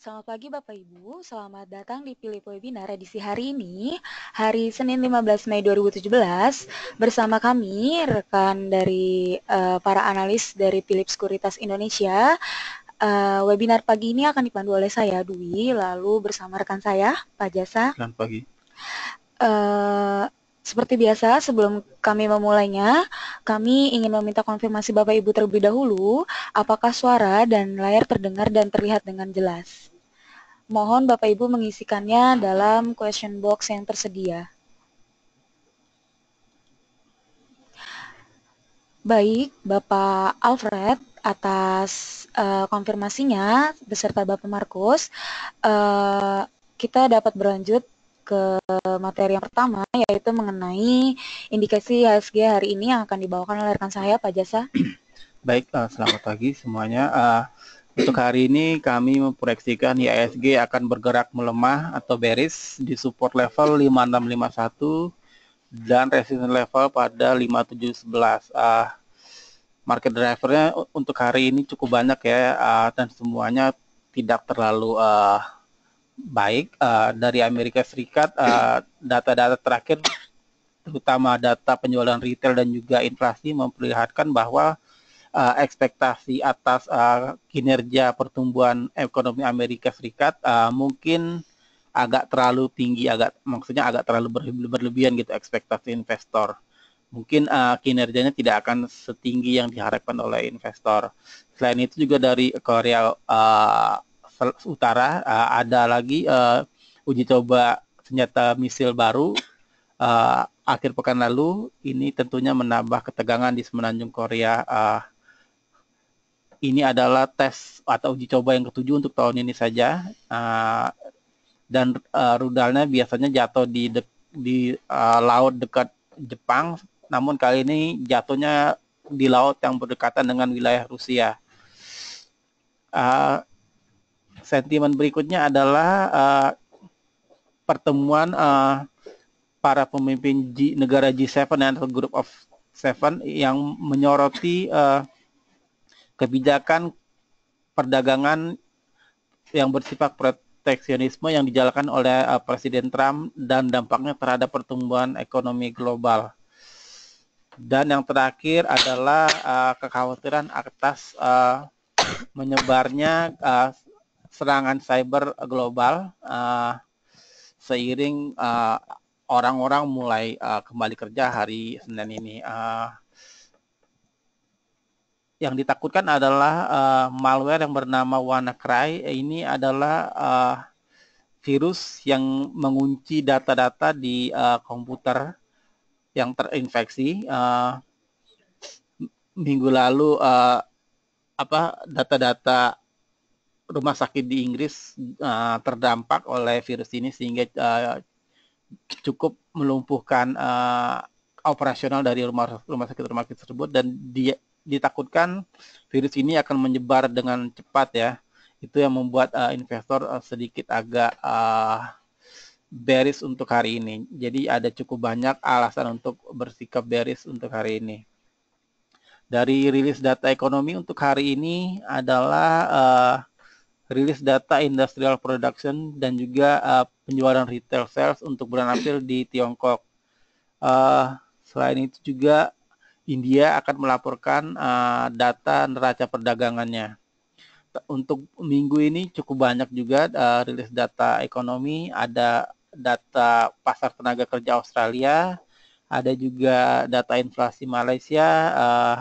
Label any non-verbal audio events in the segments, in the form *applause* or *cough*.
Selamat pagi Bapak Ibu, selamat datang di Pilih Webinar edisi hari ini, hari Senin 15 Mei 2017, bersama kami rekan dari uh, para analis dari Philip Sekuritas Indonesia. Uh, webinar pagi ini akan dipandu oleh saya Dwi, lalu bersama rekan saya Pak Jasa. Selamat pagi. Uh, seperti biasa, sebelum kami memulainya, kami ingin meminta konfirmasi Bapak Ibu terlebih dahulu, apakah suara dan layar terdengar dan terlihat dengan jelas. Mohon Bapak Ibu mengisikannya dalam question box yang tersedia. Baik, Bapak Alfred, atas uh, konfirmasinya beserta Bapak Markus, uh, kita dapat berlanjut ke materi yang pertama, yaitu mengenai indikasi HSG hari ini yang akan dibawakan oleh rekan saya, Pak Jasa. Baik, uh, selamat pagi semuanya. Uh, untuk hari ini kami memproyeksikan IASG akan bergerak melemah atau beris di support level 5651 dan resistance level pada 5711. Uh, ah, market drivernya untuk hari ini cukup banyak ya uh, dan semuanya tidak terlalu uh, baik uh, dari Amerika Serikat data-data uh, data -data terakhir terutama data penjualan retail dan juga inflasi memperlihatkan bahwa uh, ekspektasi atas uh, kinerja pertumbuhan ekonomi Amerika Serikat uh, mungkin agak terlalu tinggi, agak maksudnya agak terlalu berlebihan gitu ekspektasi investor. Mungkin uh, kinerjanya tidak akan setinggi yang diharapkan oleh investor. Selain itu juga dari Korea uh, Utara uh, ada lagi uh, uji coba senjata misil baru uh, akhir pekan lalu. Ini tentunya menambah ketegangan di semenanjung Korea uh, ini adalah tes atau uji coba yang ketujuh untuk tahun ini saja uh, dan uh, rudalnya biasanya jatuh di de di uh, laut dekat Jepang, namun kali ini jatuhnya di laut yang berdekatan dengan wilayah Rusia. Uh, sentimen berikutnya adalah uh, pertemuan uh, para pemimpin G, negara G7 atau Group of Seven yang menyoroti uh, kebijakan perdagangan yang bersifat proteksionisme yang dijalankan oleh uh, Presiden Trump dan dampaknya terhadap pertumbuhan ekonomi global. Dan yang terakhir adalah uh, kekhawatiran atas uh, menyebarnya uh, serangan cyber global uh, seiring orang-orang mulai uh, kembali kerja hari Senin ini. Uh, yang ditakutkan adalah uh, malware yang bernama WannaCry. Ini adalah uh, virus yang mengunci data-data di uh, komputer yang terinfeksi. Uh, minggu lalu uh, apa data-data rumah sakit di Inggris uh, terdampak oleh virus ini sehingga uh, cukup melumpuhkan uh, operasional dari rumah rumah sakit rumah sakit tersebut dan dia ditakutkan virus ini akan menyebar dengan cepat ya. Itu yang membuat uh, investor uh, sedikit agak uh, eh, beris untuk hari ini. Jadi ada cukup banyak alasan untuk bersikap beris untuk hari ini. Dari rilis data ekonomi untuk hari ini adalah uh, rilis data industrial production dan juga uh, penjualan retail sales untuk bulan April di Tiongkok. Uh, selain itu juga India akan melaporkan uh, data neraca perdagangannya. Untuk minggu ini cukup banyak juga uh, rilis data ekonomi, ada data pasar tenaga kerja Australia, ada juga data inflasi Malaysia, uh,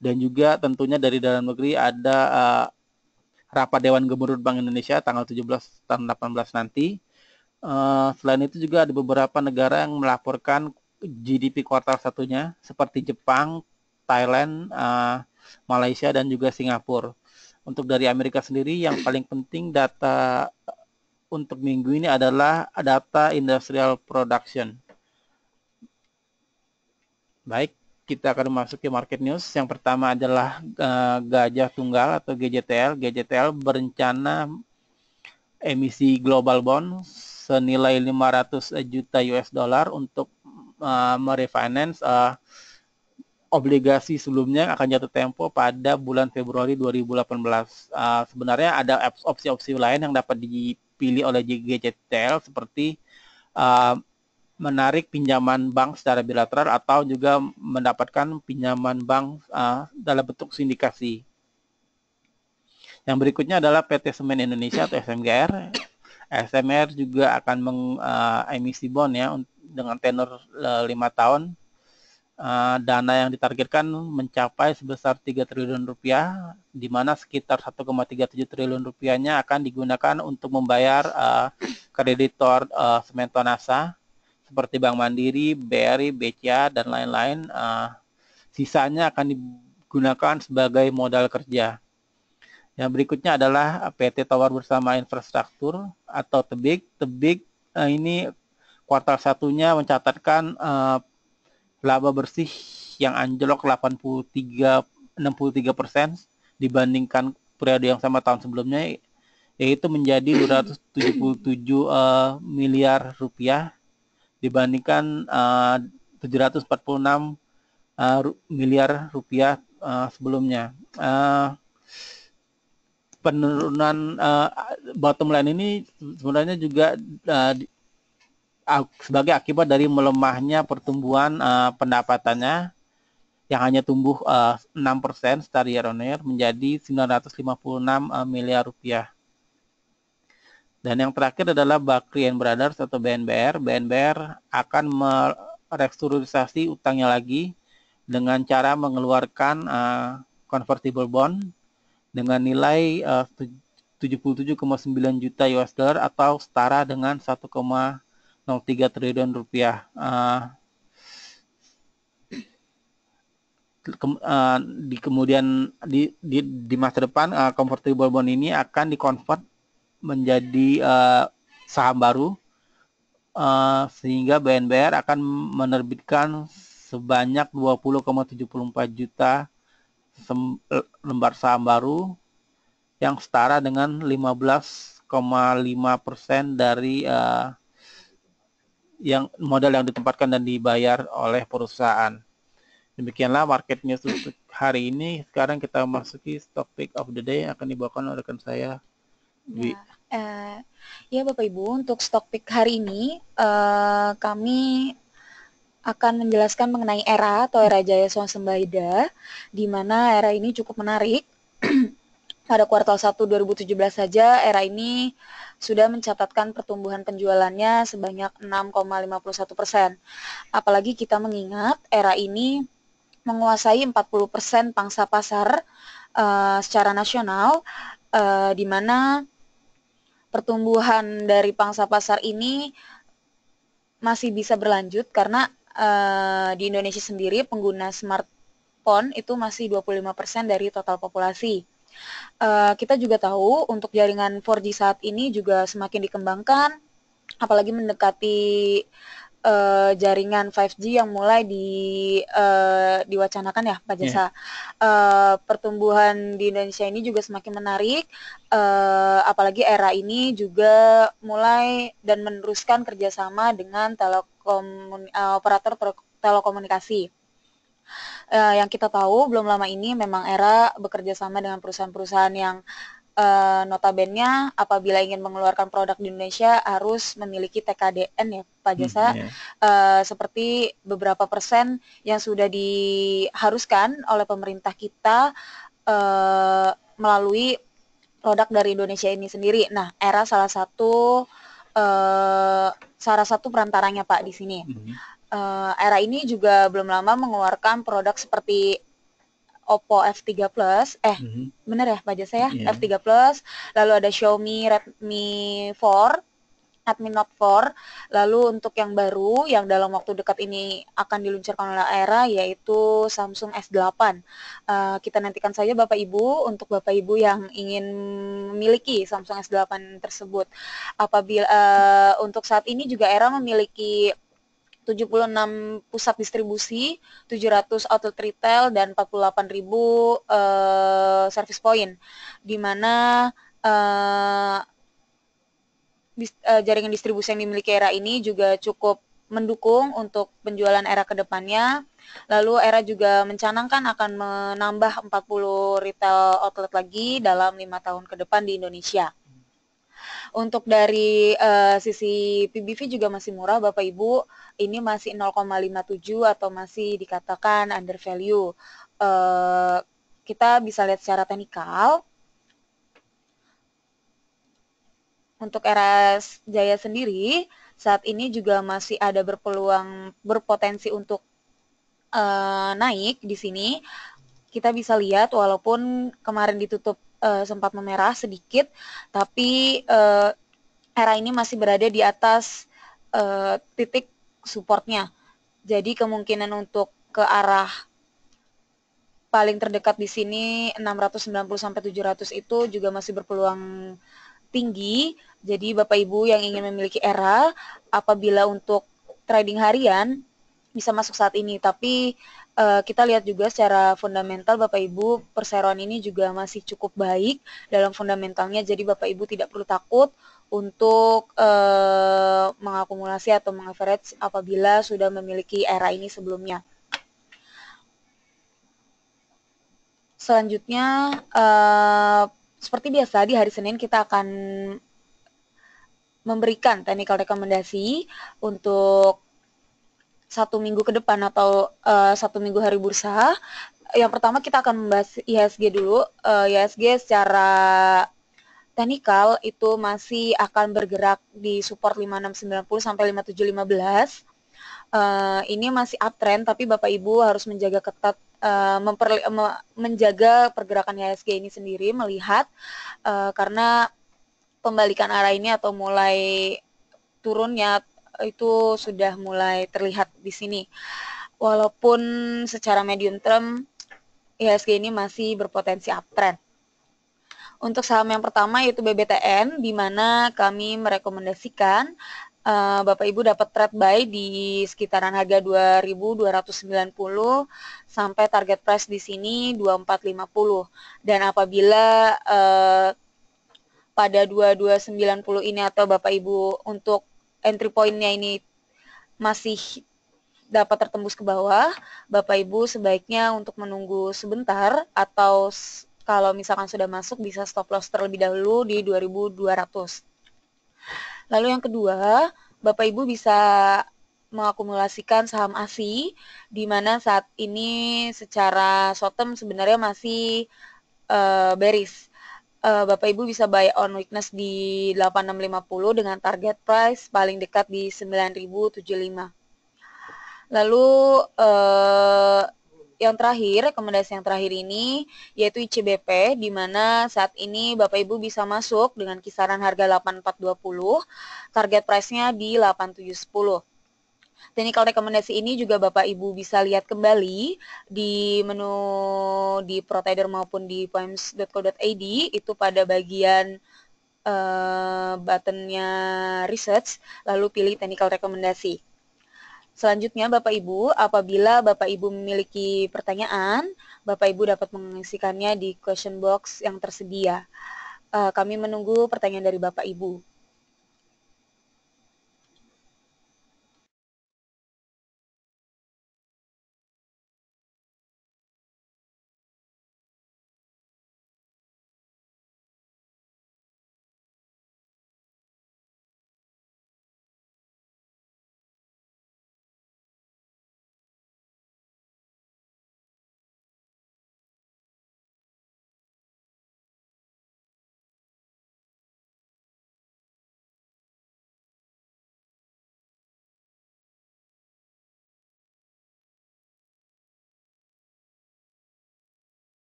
dan juga tentunya dari dalam negeri ada uh, rapat Dewan Gubernur Bank Indonesia tanggal 17 dan 18 nanti. Uh, selain itu juga ada beberapa negara yang melaporkan GDP kuartal satunya seperti Jepang, Thailand, uh, Malaysia dan juga Singapura. Untuk dari Amerika sendiri yang paling penting data eh, untuk minggu ini adalah data industrial production. Baik, kita akan masuk ke market news. Yang pertama adalah uh, gajah tunggal atau GJTL. GJTL berencana emisi global bond senilai 500 juta US dollar untuk Eh, merefinance uh, obligasi sebelumnya yang akan jatuh tempo pada bulan Februari 2018. Uh, eh, sebenarnya ada opsi-opsi lain yang dapat dipilih oleh GGCTL seperti uh, menarik pinjaman bank secara bilateral atau juga mendapatkan pinjaman bank uh, dalam bentuk sindikasi. Yang berikutnya adalah PT Semen Indonesia atau SMGR SMR juga akan mengemisi eh, uh, bond ya dengan tenor eh, lima uh, tahun. Uh, dana yang ditargetkan mencapai sebesar 3 triliun rupiah, di mana sekitar 1,37 triliun rupiahnya akan digunakan untuk membayar uh, kreditor uh, sementonasa seperti Bank Mandiri, BRI, BCA, dan lain-lain. Uh, sisanya akan digunakan sebagai modal kerja. Yang berikutnya adalah eh, PT Tawar Bersama Infrastruktur atau TEBIK. TEBIK eh, ini kuartal satunya mencatatkan eh, laba bersih yang anjlok 83 63 persen dibandingkan periode yang sama tahun sebelumnya yaitu menjadi 277 uh, eh, miliar rupiah dibandingkan uh, 746 uh, miliar rupiah uh, sebelumnya. Uh, penurunan uh, bottom line ini sebenarnya juga uh, sebagai akibat dari melemahnya pertumbuhan uh, pendapatannya yang hanya tumbuh uh, 6% secara year on year menjadi 956 uh, miliar rupiah. Dan yang terakhir adalah Bakri and Brothers atau BNBR. BNBR akan merestrukturisasi utangnya lagi dengan cara mengeluarkan uh, convertible bond dengan nilai eh, uh, 77,9 juta US dollar atau setara dengan 1,03 triliun rupiah. Uh, eh, ke, uh, eh, di kemudian di, di di masa depan uh, convertible bond ini akan dikonvert menjadi uh, saham baru uh, sehingga BNBR akan menerbitkan sebanyak 20,74 juta Eh, lembar saham baru yang setara dengan 15,5% dari uh, yang modal yang ditempatkan dan dibayar oleh perusahaan. Demikianlah market news hari ini. Sekarang kita masuki stock of the day yang akan dibawakan oleh rekan saya. Ya, Dwi. Nah, ya Bapak Ibu, untuk stock hari ini eh, kami akan menjelaskan mengenai era atau era Jaya Swasembada, di mana era ini cukup menarik. *clears throat* Pada kuartal 1 2017 saja, era ini sudah mencatatkan pertumbuhan penjualannya sebanyak 6,51 persen. Apalagi kita mengingat era ini menguasai 40 persen pangsa pasar uh, secara nasional, uh, di mana pertumbuhan dari pangsa pasar ini masih bisa berlanjut karena uh, di Indonesia sendiri pengguna smartphone itu masih 25% dari total populasi. Uh, kita juga tahu untuk jaringan 4G saat ini juga semakin dikembangkan, apalagi mendekati uh, jaringan 5G yang mulai di uh, diwacanakan ya Pak Jasa. Yeah. Iya. Uh, pertumbuhan di Indonesia ini juga semakin menarik, uh, apalagi era ini juga mulai dan meneruskan kerjasama dengan tele telekomun, uh, eh, operator telekomunikasi. Uh, yang kita tahu belum lama ini memang era bekerja sama dengan perusahaan-perusahaan yang uh, eh, notabene apabila ingin mengeluarkan produk di Indonesia harus memiliki TKDN ya Pak Jasa hmm, yeah. Iya. uh, seperti beberapa persen yang sudah diharuskan oleh pemerintah kita uh, melalui produk dari Indonesia ini sendiri. Nah, era salah satu uh, salah satu perantaranya Pak di sini. Mm-hmm. Uh, era ini juga belum lama mengeluarkan produk seperti Oppo F3 Plus, eh mm-hmm. bener ya baca saya yeah. F3 Plus, lalu ada Xiaomi Redmi 4 admin Note 4. Lalu untuk yang baru yang dalam waktu dekat ini akan diluncurkan oleh ERA yaitu Samsung S8. Uh, eh, kita nantikan saja Bapak Ibu untuk Bapak Ibu yang ingin memiliki Samsung S8 tersebut. Apabila uh, untuk saat ini juga ERA memiliki 76 pusat distribusi, 700 outlet retail dan 48.000 uh, eh, service point. Di mana uh, Eh, jaringan distribusi yang dimiliki era ini juga cukup mendukung untuk penjualan era kedepannya. Lalu era juga mencanangkan akan menambah 40 retail outlet lagi dalam lima tahun ke depan di Indonesia. Untuk dari uh, sisi PBV juga masih murah Bapak Ibu, ini masih 0,57 atau masih dikatakan under value. Uh, kita bisa lihat secara teknikal Untuk RS Jaya sendiri saat ini juga masih ada berpeluang berpotensi untuk uh, naik di sini. Kita bisa lihat walaupun kemarin ditutup uh, sempat memerah sedikit, tapi uh, era ini masih berada di atas uh, titik supportnya. Jadi kemungkinan untuk ke arah paling terdekat di sini 690 sampai 700 itu juga masih berpeluang tinggi. Jadi Bapak Ibu yang ingin memiliki era apabila untuk trading harian bisa masuk saat ini, tapi uh, kita lihat juga secara fundamental Bapak Ibu perseroan ini juga masih cukup baik dalam fundamentalnya. Jadi Bapak Ibu tidak perlu takut untuk uh, mengakumulasi atau mengaverage apabila sudah memiliki era ini sebelumnya. Selanjutnya uh, seperti biasa di hari Senin kita akan memberikan technical rekomendasi untuk satu minggu ke depan atau uh, satu minggu hari bursa. Yang pertama kita akan membahas IHSG dulu. Uh, eh, IHSG secara teknikal itu masih akan bergerak di support 5690 sampai 5715 Eh, ini masih uptrend tapi Bapak Ibu harus menjaga ketat uh, eh, memperli- menjaga pergerakan IHSG ini sendiri melihat uh, karena pembalikan arah ini atau mulai turunnya itu sudah mulai terlihat di sini. Walaupun secara medium term IHSG ini masih berpotensi uptrend. Untuk saham yang pertama yaitu BBTN, di mana kami merekomendasikan uh, Bapak Ibu dapat trade buy di sekitaran harga 2290 sampai target price di sini 2450. Dan apabila uh, pada 2290 ini atau Bapak Ibu untuk entry pointnya ini masih dapat tertembus ke bawah, Bapak Ibu sebaiknya untuk menunggu sebentar atau kalau misalkan sudah masuk bisa stop loss terlebih dahulu di 2200. Lalu yang kedua, Bapak Ibu bisa mengakumulasikan saham ASI di mana saat ini secara short term sebenarnya masih uh, bearish. Uh, Bapak Ibu bisa buy on weakness di 8650 dengan target price paling dekat di 9075. Lalu uh, yang terakhir, rekomendasi yang terakhir ini yaitu ICBP di mana saat ini Bapak Ibu bisa masuk dengan kisaran harga 8420, target price-nya di 8710. Teknikal rekomendasi ini juga Bapak Ibu bisa lihat kembali di menu di provider maupun di poems.co.id itu pada bagian uh, buttonnya research lalu pilih technical rekomendasi. Selanjutnya, Bapak Ibu, apabila Bapak Ibu memiliki pertanyaan, Bapak Ibu dapat mengisikannya di question box yang tersedia. Eh, kami menunggu pertanyaan dari Bapak Ibu.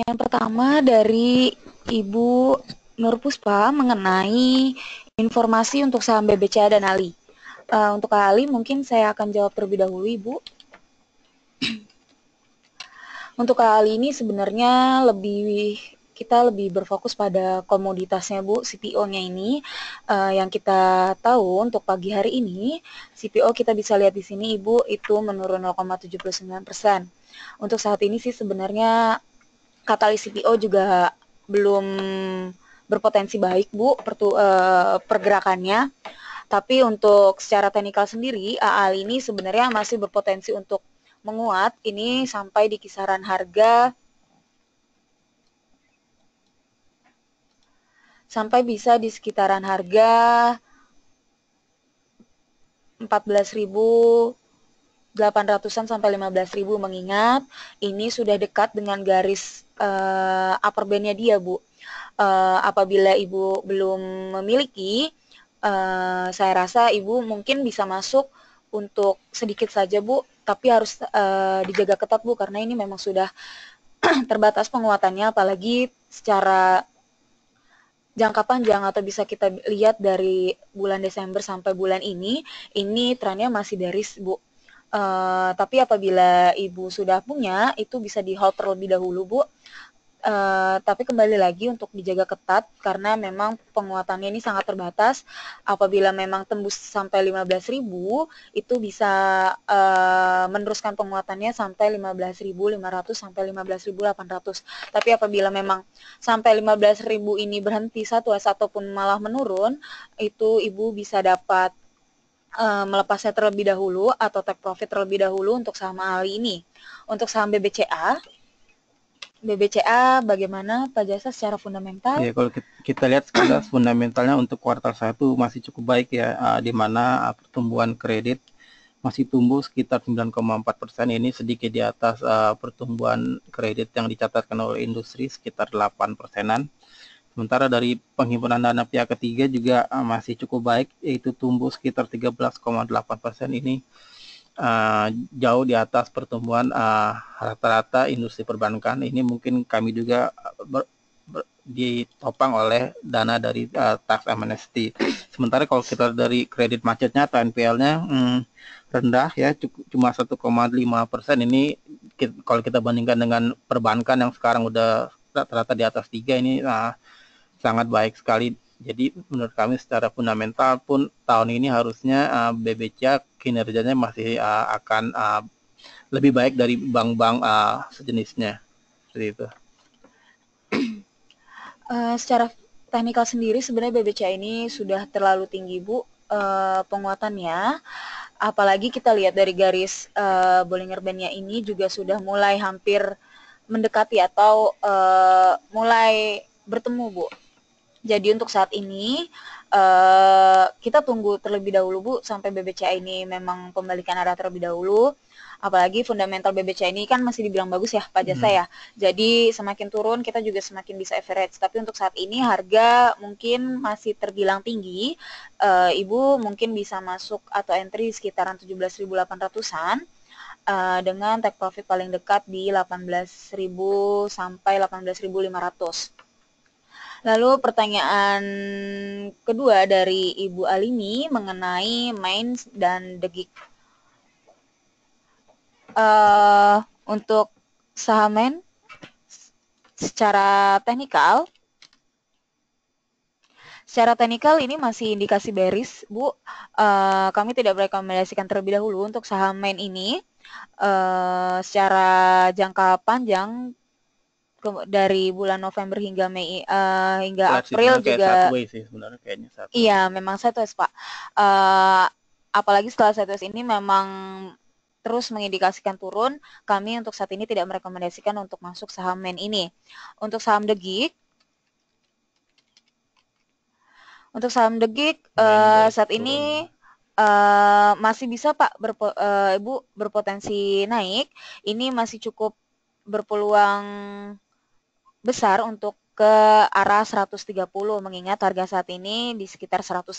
pertanyaan pertama dari Ibu Nur Puspa mengenai informasi untuk saham BBCA dan Ali. Uh, untuk Ali mungkin saya akan jawab terlebih dahulu Ibu. *clears throat* untuk Ali ini sebenarnya lebih kita lebih berfokus pada komoditasnya Bu, CPO-nya ini uh, yang kita tahu untuk pagi hari ini CPO kita bisa lihat di sini Ibu itu menurun 0,79 persen. Untuk saat ini sih sebenarnya Katalis CPO juga belum berpotensi baik Bu pertu, uh, pergerakannya. Tapi untuk secara teknikal sendiri AAL ini sebenarnya masih berpotensi untuk menguat ini sampai di kisaran harga sampai bisa di sekitaran harga 14.000 800-an sampai 15 ribu mengingat ini sudah dekat dengan garis uh, upper bandnya dia Bu. Uh, apabila Ibu belum memiliki, uh, saya rasa Ibu mungkin bisa masuk untuk sedikit saja Bu, tapi harus uh, dijaga ketat Bu karena ini memang sudah *clears throat* terbatas penguatannya apalagi secara jangka panjang atau bisa kita lihat dari bulan Desember sampai bulan ini, ini trennya masih dari Bu Uh, tapi apabila ibu sudah punya, itu bisa di hold terlebih dahulu, Bu. Uh, tapi kembali lagi untuk dijaga ketat karena memang penguatannya ini sangat terbatas. Apabila memang tembus sampai 15.000 itu bisa uh, meneruskan penguatannya sampai 15.500 sampai 15.800. Tapi apabila memang sampai 15.000 ini berhenti satu ataupun malah menurun, itu ibu bisa dapat uh, melepasnya terlebih dahulu atau take profit terlebih dahulu untuk saham hal ini. Untuk saham BBCA, BBCA bagaimana Pak Jasa secara fundamental? Ya kalau kita, lihat sekarang *coughs* fundamentalnya untuk kuartal satu masih cukup baik ya uh, di mana uh, pertumbuhan kredit masih tumbuh sekitar 9,4 persen ini sedikit di atas uh, pertumbuhan kredit yang dicatatkan oleh industri sekitar 8 persenan Sementara dari penghimpunan dana pihak ketiga juga uh, masih cukup baik, yaitu tumbuh sekitar 13,8 persen ini uh, jauh di atas pertumbuhan rata eh, rata-rata industri perbankan. Ini mungkin kami juga ber, ber, ditopang oleh dana dari uh, tax amnesty. Sementara kalau kita dari kredit macetnya atau NPL-nya hmm, rendah ya cuma 1,5 persen ini kalau kita bandingkan dengan perbankan yang sekarang udah rata-rata di atas tiga ini Uh, sangat baik sekali. Jadi menurut kami secara fundamental pun tahun ini harusnya uh, eh, BBCA kinerjanya masih uh, akan uh, lebih baik dari bank-bank uh, sejenisnya seperti itu. Uh, *clears throat* secara teknikal sendiri sebenarnya BBCA ini sudah terlalu tinggi Bu uh, penguatannya. Apalagi kita lihat dari garis uh, Bollinger Band-nya ini juga sudah mulai hampir mendekati atau uh, mulai bertemu Bu jadi untuk saat ini uh, kita tunggu terlebih dahulu Bu sampai BBCA ini memang pembalikan arah terlebih dahulu. Apalagi fundamental BBCA ini kan masih dibilang bagus ya Pak Jasa hmm. ya. Jadi semakin turun kita juga semakin bisa average. Tapi untuk saat ini harga mungkin masih terbilang tinggi. Uh, Ibu mungkin bisa masuk atau entry sekitaran 17.800-an uh, eh, dengan take profit paling dekat di 18.000 sampai 18.500. Lalu pertanyaan kedua dari Ibu Alimi mengenai main dan Degik. Uh, untuk saham Mainz secara teknikal, secara teknikal ini masih indikasi beris, Bu. Uh, kami tidak merekomendasikan terlebih dahulu untuk saham Mainz ini. Uh, secara jangka panjang dari bulan November hingga Mei uh, hingga Flat April juga sih sebenarnya kayaknya satu. Iya, memang satu es Pak. Uh, apalagi setelah satu ini memang terus mengindikasikan turun, kami untuk saat ini tidak merekomendasikan untuk masuk saham main ini. Untuk saham degik untuk saham degik uh, eh, saat turun. ini uh, masih bisa Pak berpo, uh, Ibu berpotensi naik. Ini masih cukup berpeluang besar untuk ke arah 130 mengingat harga saat ini di sekitar 109.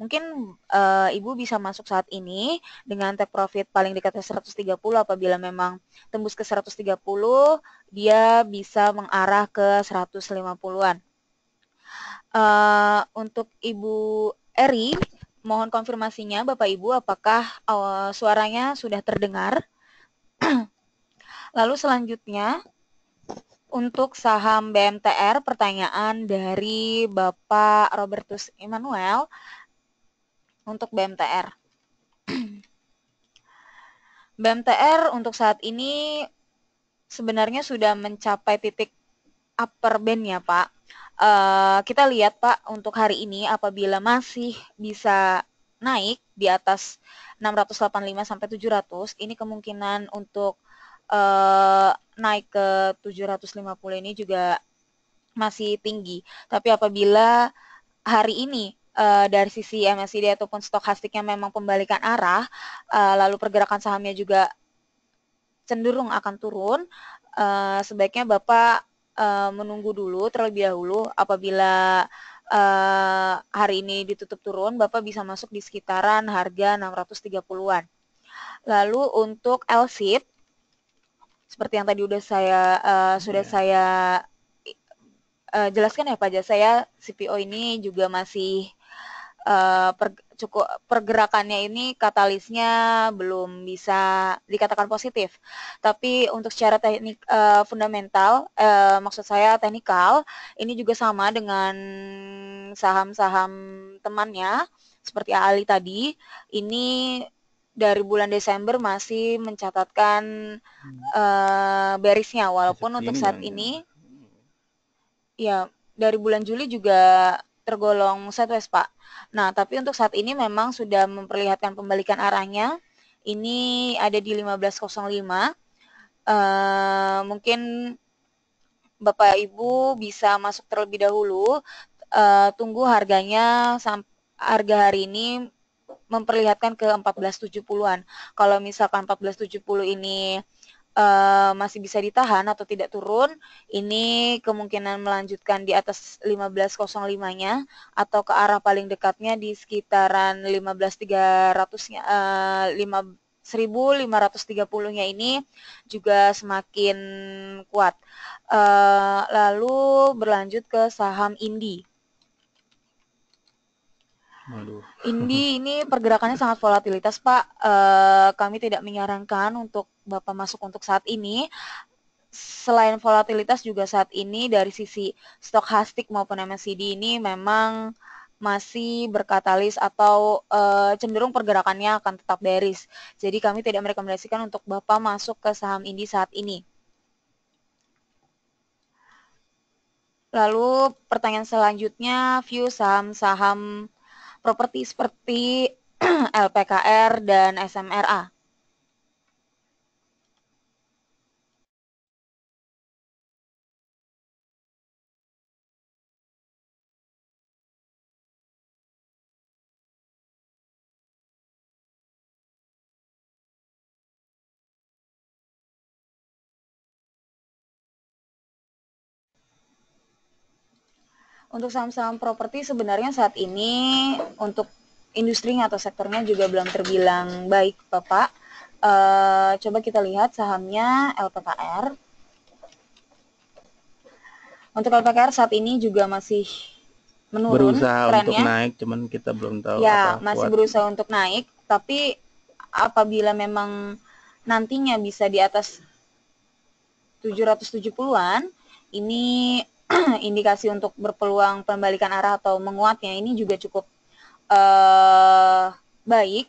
Mungkin e, Ibu bisa masuk saat ini dengan take profit paling dekat 130 apabila memang tembus ke 130 dia bisa mengarah ke 150-an. E, eh, untuk Ibu Eri, mohon konfirmasinya Bapak Ibu apakah e, suaranya sudah terdengar? *clears throat* Lalu selanjutnya untuk saham BMTR pertanyaan dari Bapak Robertus Emanuel untuk BMTR. *clears throat* BMTR untuk saat ini sebenarnya sudah mencapai titik upper band ya Pak. Uh, kita lihat Pak untuk hari ini apabila masih bisa naik di atas 685 sampai 700 ini kemungkinan untuk uh, naik ke 750 ini juga masih tinggi. Tapi apabila hari ini uh, dari sisi MSCI ataupun stokastiknya memang pembalikan arah, uh, lalu pergerakan sahamnya juga cenderung akan turun, uh, sebaiknya Bapak uh, menunggu dulu terlebih dahulu apabila uh, hari ini ditutup turun, Bapak bisa masuk di sekitaran harga 630-an. Lalu untuk LSIP seperti yang tadi udah saya uh, sudah yeah. saya uh, jelaskan ya Pak Jasa, saya CPO ini juga masih uh, per, cukup pergerakannya ini katalisnya belum bisa dikatakan positif. Tapi untuk secara teknik uh, fundamental, uh, maksud saya teknikal, ini juga sama dengan saham-saham temannya seperti Ali tadi. Ini dari bulan Desember masih mencatatkan hmm. uh, eh, berisnya walaupun untuk saat ya, ini, ini ya. ya dari bulan Juli juga tergolong sideways Pak. Nah, tapi untuk saat ini memang sudah memperlihatkan pembalikan arahnya. Ini ada di 1505. Uh, eh, mungkin Bapak Ibu bisa masuk terlebih dahulu. Uh, tunggu harganya sampai harga hari ini memperlihatkan ke 1470-an. Kalau misalkan 1470 ini uh, masih bisa ditahan atau tidak turun, ini kemungkinan melanjutkan di atas 1505-nya atau ke arah paling dekatnya di sekitaran 15300-nya uh, 1530-nya ini juga semakin kuat. Uh, lalu berlanjut ke saham Indi. Aduh. Ini *laughs* ini pergerakannya sangat volatilitas Pak. E, kami tidak menyarankan untuk Bapak masuk untuk saat ini. Selain volatilitas juga saat ini dari sisi stokastik maupun MACD ini memang masih berkatalis atau e, cenderung pergerakannya akan tetap bearish. Jadi kami tidak merekomendasikan untuk Bapak masuk ke saham ini saat ini. Lalu pertanyaan selanjutnya, view saham-saham properti seperti LPKR *clears throat* dan SMRA. Untuk saham-saham properti sebenarnya saat ini untuk industrinya atau sektornya juga belum terbilang baik, Bapak. Uh, coba kita lihat sahamnya LPKR. Untuk LPKR saat ini juga masih menurun berusaha trennya. untuk naik cuman kita belum tahu ya apa masih kuat. berusaha untuk naik tapi apabila memang nantinya bisa di atas 770-an ini *clears throat* indikasi untuk berpeluang pembalikan arah atau menguatnya ini juga cukup uh, baik.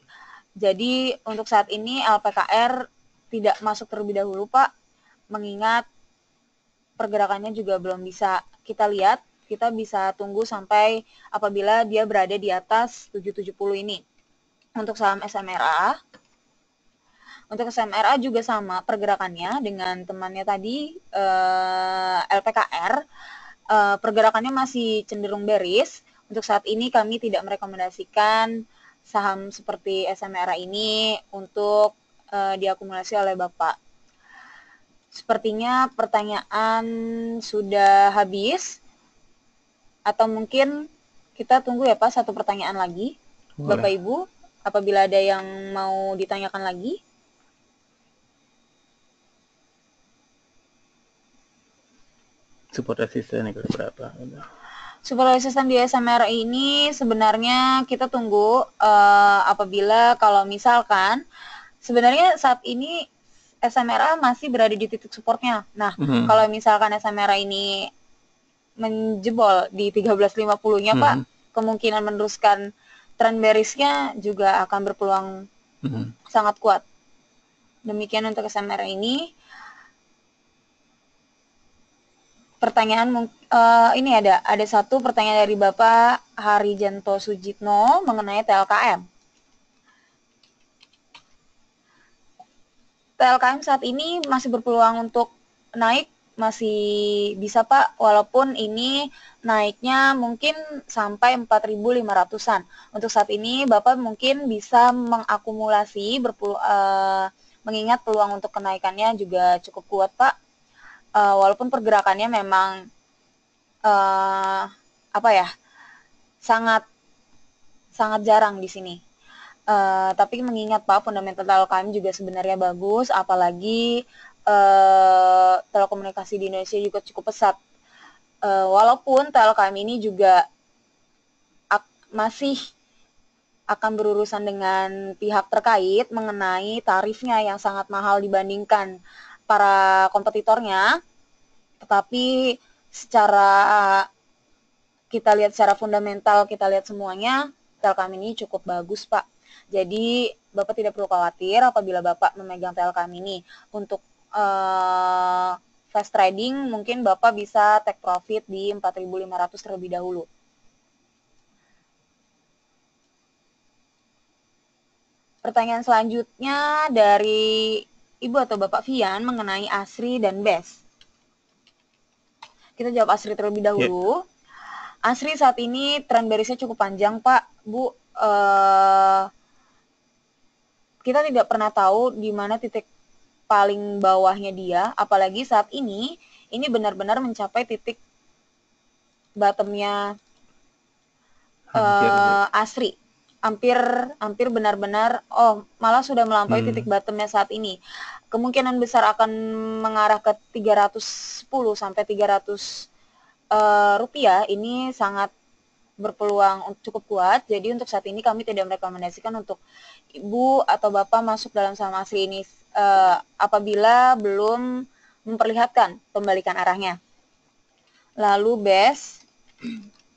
Jadi untuk saat ini LPKR tidak masuk terlebih dahulu Pak, mengingat pergerakannya juga belum bisa kita lihat. Kita bisa tunggu sampai apabila dia berada di atas 770 ini. Untuk saham SMRA, untuk SMRA juga sama pergerakannya dengan temannya tadi uh, eh, LPKR. uh, eh, pergerakannya masih cenderung beris. Untuk saat ini kami tidak merekomendasikan saham seperti SMRA ini untuk uh, diakumulasi oleh Bapak. Sepertinya pertanyaan sudah habis atau mungkin kita tunggu ya Pak satu pertanyaan lagi. Bapak Ibu, apabila ada yang mau ditanyakan lagi. support assistant itu berapa support assistant di SMR ini sebenarnya kita tunggu uh, apabila kalau misalkan sebenarnya saat ini SMRA masih berada di titik supportnya. Nah, mm-hmm. kalau misalkan SMRA ini menjebol di 1350-nya, mm-hmm. Pak, mhm. kemungkinan meneruskan tren bearishnya juga akan berpeluang mm-hmm. sangat kuat. Demikian untuk SMRA ini. pertanyaan uh, ini ada ada satu pertanyaan dari Bapak Harijanto Sujitno mengenai TLKM. TLKM saat ini masih berpeluang untuk naik masih bisa Pak walaupun ini naiknya mungkin sampai 4.500-an. Untuk saat ini Bapak mungkin bisa mengakumulasi uh, mengingat peluang untuk kenaikannya juga cukup kuat Pak uh, walaupun pergerakannya memang uh, apa ya sangat sangat jarang di sini. Uh, tapi mengingat Pak fundamental kami juga sebenarnya bagus, apalagi uh, telekomunikasi di Indonesia juga cukup pesat. Uh, walaupun telkom ini juga masih akan berurusan dengan pihak terkait mengenai tarifnya yang sangat mahal dibandingkan para kompetitornya, tetapi secara kita lihat secara fundamental, kita lihat semuanya, Telkom ini cukup bagus, Pak. Jadi, Bapak tidak perlu khawatir apabila Bapak memegang Telkom ini. Untuk uh, fast trading, mungkin Bapak bisa take profit di 4.500 terlebih dahulu. Pertanyaan selanjutnya dari Ibu atau Bapak Fian mengenai Asri dan Bes? Kita jawab Asri terlebih iya. dahulu. Yeah. Asri saat ini tren berisnya cukup panjang, Pak. Bu, uh, kita tidak pernah tahu di mana titik paling bawahnya dia, apalagi saat ini ini benar-benar mencapai titik bottomnya uh, Asri. Hampir hampir benar-benar oh, malah sudah melampaui hmm. titik bottomnya saat ini kemungkinan besar akan mengarah ke 310 sampai 300 uh, eh, rupiah ini sangat berpeluang cukup kuat. Jadi untuk saat ini kami tidak merekomendasikan untuk ibu atau bapak masuk dalam saham asli ini uh, apabila belum memperlihatkan pembalikan arahnya. Lalu BES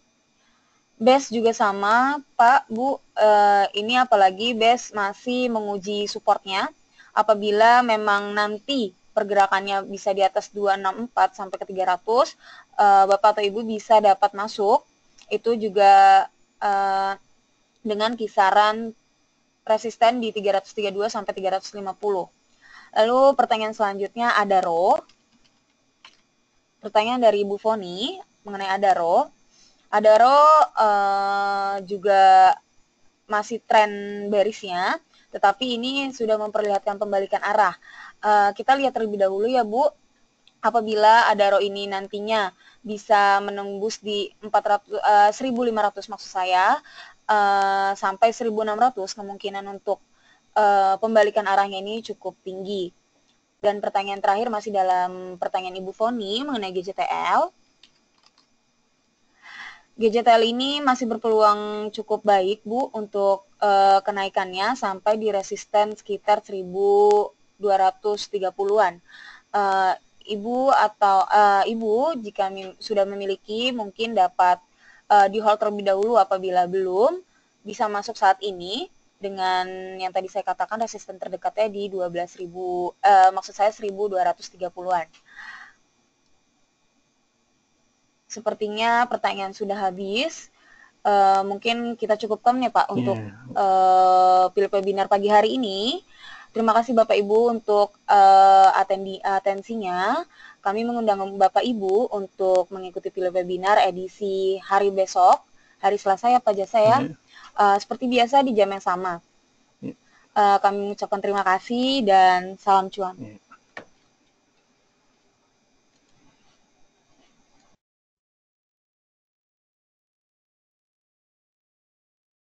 *clears throat* BES juga sama, Pak, Bu. Uh, ini apalagi BES masih menguji supportnya apabila memang nanti pergerakannya bisa di atas 264 sampai ke 300, uh, eh, Bapak atau Ibu bisa dapat masuk. Itu juga uh, dengan kisaran resisten di 332 sampai 350. Lalu pertanyaan selanjutnya ada RO. Pertanyaan dari Ibu Foni mengenai ada RO. Ada RO uh, eh, juga masih tren berisnya tetapi ini sudah memperlihatkan pembalikan arah. Uh, kita lihat terlebih dahulu ya Bu, apabila ada Adaro ini nantinya bisa menembus di 400, uh, 1.500 maksud saya, uh, sampai 1.600 kemungkinan untuk uh, pembalikan arahnya ini cukup tinggi. Dan pertanyaan terakhir masih dalam pertanyaan Ibu Foni mengenai GJTL. GJTL ini masih berpeluang cukup baik, Bu, untuk uh, kenaikannya sampai di resisten sekitar 1230-an. Uh, eh, Ibu atau uh, Ibu jika sudah memiliki mungkin dapat uh, di hold terlebih dahulu apabila belum bisa masuk saat ini dengan yang tadi saya katakan resisten terdekatnya di 12.000 uh, maksud saya 1230-an sepertinya pertanyaan sudah habis. Uh, mungkin kita cukupkan ya Pak iya. untuk yeah. uh, pilih webinar pagi hari ini. Terima kasih Bapak Ibu untuk uh, atendi atensinya. Kami mengundang Bapak Ibu untuk mengikuti pilih webinar edisi hari besok, hari Selasa ya Pak Jasa ya. Yeah. Iya. Uh, seperti biasa di jam yang sama. Yeah. Iya. Uh, kami mengucapkan terima kasih dan salam cuan. Yeah.